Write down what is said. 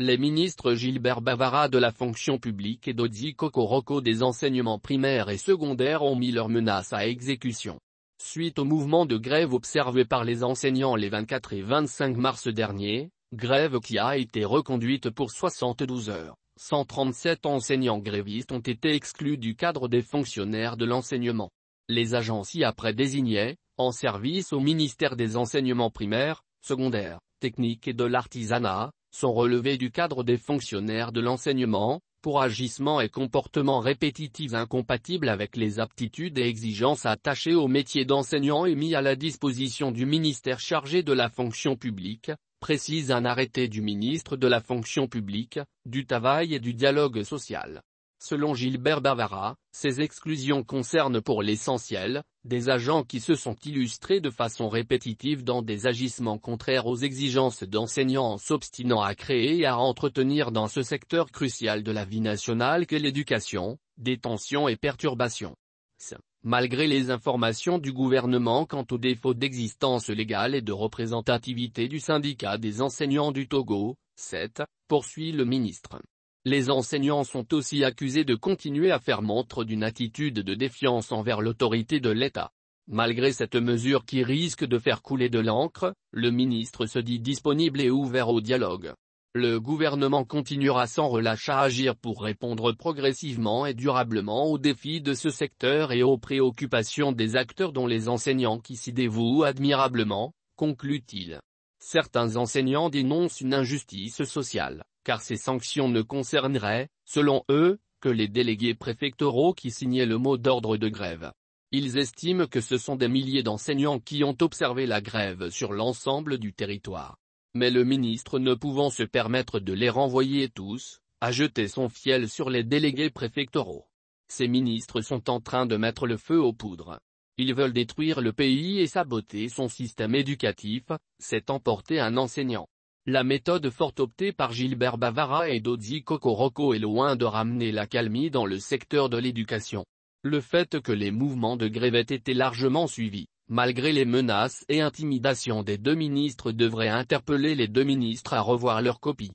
Les ministres Gilbert Bavara de la fonction publique et Dodi Kokoroko des enseignements primaires et secondaires ont mis leurs menaces à exécution. Suite au mouvement de grève observé par les enseignants les 24 et 25 mars dernier, grève qui a été reconduite pour 72 heures, 137 enseignants grévistes ont été exclus du cadre des fonctionnaires de l'enseignement. Les agences y après désignées, en service au ministère des enseignements primaires, secondaires, techniques et de l'artisanat, sont relevés du cadre des fonctionnaires de l'enseignement, pour agissements et comportements répétitifs incompatibles avec les aptitudes et exigences attachées au métier d'enseignant et mis à la disposition du ministère chargé de la fonction publique, précise un arrêté du ministre de la fonction publique, du travail et du dialogue social. Selon Gilbert Bavara, ces exclusions concernent pour l'essentiel, des agents qui se sont illustrés de façon répétitive dans des agissements contraires aux exigences d'enseignants en s'obstinant à créer et à entretenir dans ce secteur crucial de la vie nationale que l'éducation, des tensions et perturbations. Malgré les informations du gouvernement quant au défaut d'existence légale et de représentativité du syndicat des enseignants du Togo, 7, poursuit le ministre. Les enseignants sont aussi accusés de continuer à faire montre d'une attitude de défiance envers l'autorité de l'État. Malgré cette mesure qui risque de faire couler de l'encre, le ministre se dit disponible et ouvert au dialogue. Le gouvernement continuera sans relâche à agir pour répondre progressivement et durablement aux défis de ce secteur et aux préoccupations des acteurs dont les enseignants qui s'y dévouent admirablement, conclut-il. Certains enseignants dénoncent une injustice sociale, car ces sanctions ne concerneraient, selon eux, que les délégués préfectoraux qui signaient le mot d'ordre de grève. Ils estiment que ce sont des milliers d'enseignants qui ont observé la grève sur l'ensemble du territoire. Mais le ministre ne pouvant se permettre de les renvoyer tous, a jeté son fiel sur les délégués préfectoraux. Ces ministres sont en train de mettre le feu aux poudres, ils veulent détruire le pays et saboter son système éducatif, c'est emporté un enseignant. La méthode forte optée par Gilbert Bavara et Dodji Kokoroko est loin de ramener la calmie dans le secteur de l'éducation. Le fait que les mouvements de grève étaient largement suivis, malgré les menaces et intimidations des deux ministres devrait interpeller les deux ministres à revoir leur copie.